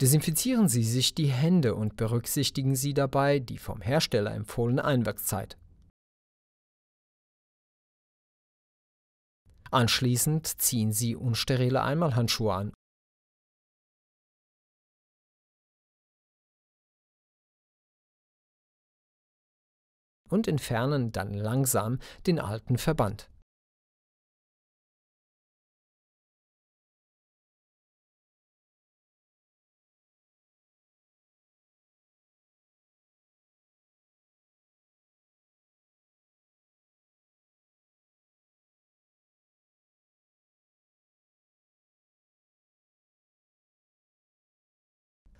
Desinfizieren Sie sich die Hände und berücksichtigen Sie dabei die vom Hersteller empfohlene Einwirkzeit. Anschließend ziehen Sie unsterile Einmalhandschuhe an. Und entfernen dann langsam den alten Verband.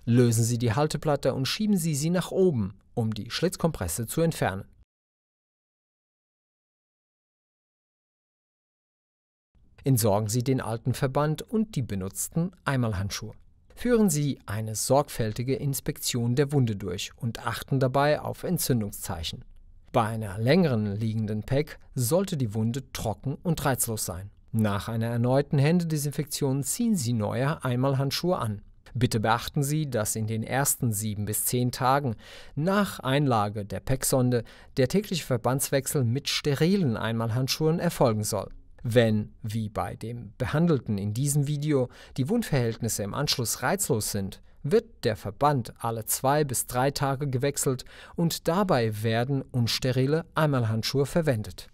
Lösen Sie die Halteplatte und schieben Sie sie nach oben, um die Schlitzkompresse zu entfernen. Entsorgen Sie den alten Verband und die benutzten Einmalhandschuhe. Führen Sie eine sorgfältige Inspektion der Wunde durch und achten dabei auf Entzündungszeichen. Bei einer längeren liegenden Pack sollte die Wunde trocken und reizlos sein. Nach einer erneuten Händedesinfektion ziehen Sie neue Einmalhandschuhe an. Bitte beachten Sie, dass in den ersten sieben bis zehn Tagen nach Einlage der PEC-Sonde der tägliche Verbandswechsel mit sterilen Einmalhandschuhen erfolgen soll. Wenn, wie bei dem Behandelten in diesem Video, die Wundverhältnisse im Anschluss reizlos sind, wird der Verband alle zwei bis drei Tage gewechselt und dabei werden unsterile Einmalhandschuhe verwendet.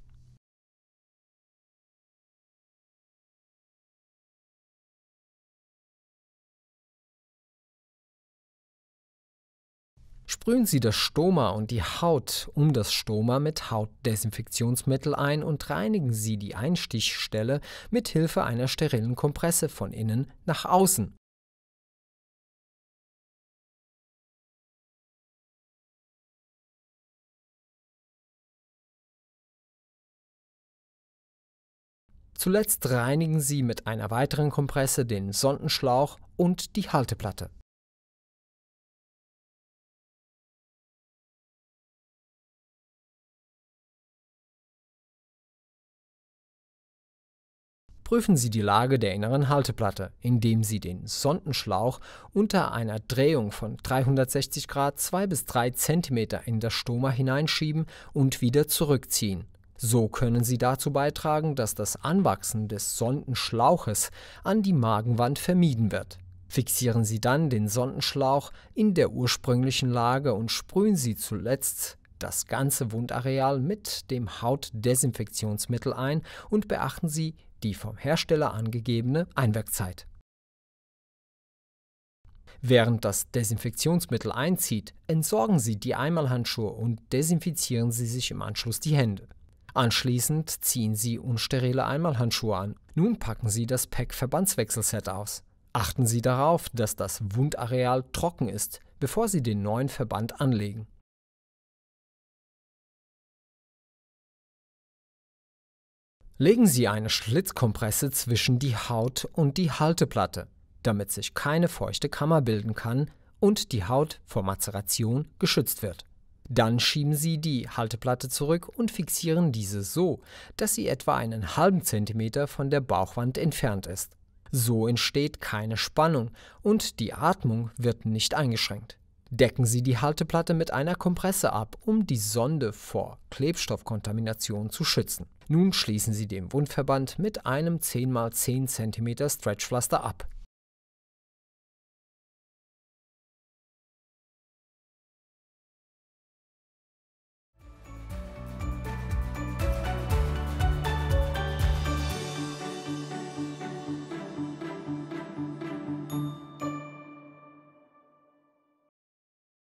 Sprühen Sie das Stoma und die Haut um das Stoma mit Hautdesinfektionsmittel ein und reinigen Sie die Einstichstelle mit Hilfe einer sterilen Kompresse von innen nach außen. Zuletzt reinigen Sie mit einer weiteren Kompresse den Sondenschlauch und die Halteplatte. prüfen Sie die Lage der inneren Halteplatte, indem Sie den Sondenschlauch unter einer Drehung von 360 Grad 2 bis 3 cm in das Stoma hineinschieben und wieder zurückziehen. So können Sie dazu beitragen, dass das Anwachsen des Sondenschlauches an die Magenwand vermieden wird. Fixieren Sie dann den Sondenschlauch in der ursprünglichen Lage und sprühen Sie zuletzt das ganze Wundareal mit dem Hautdesinfektionsmittel ein und beachten Sie die vom Hersteller angegebene Einwirkzeit. Während das Desinfektionsmittel einzieht, entsorgen Sie die Einmalhandschuhe und desinfizieren Sie sich im Anschluss die Hände. Anschließend ziehen Sie unsterile Einmalhandschuhe an. Nun packen Sie das Pack Verbandswechselset aus. Achten Sie darauf, dass das Wundareal trocken ist, bevor Sie den neuen Verband anlegen. Legen Sie eine Schlitzkompresse zwischen die Haut und die Halteplatte, damit sich keine feuchte Kammer bilden kann und die Haut vor Mazeration geschützt wird. Dann schieben Sie die Halteplatte zurück und fixieren diese so, dass sie etwa einen halben Zentimeter von der Bauchwand entfernt ist. So entsteht keine Spannung und die Atmung wird nicht eingeschränkt. Decken Sie die Halteplatte mit einer Kompresse ab, um die Sonde vor Klebstoffkontamination zu schützen. Nun schließen Sie den Wundverband mit einem 10x10 cm Stretchpflaster ab.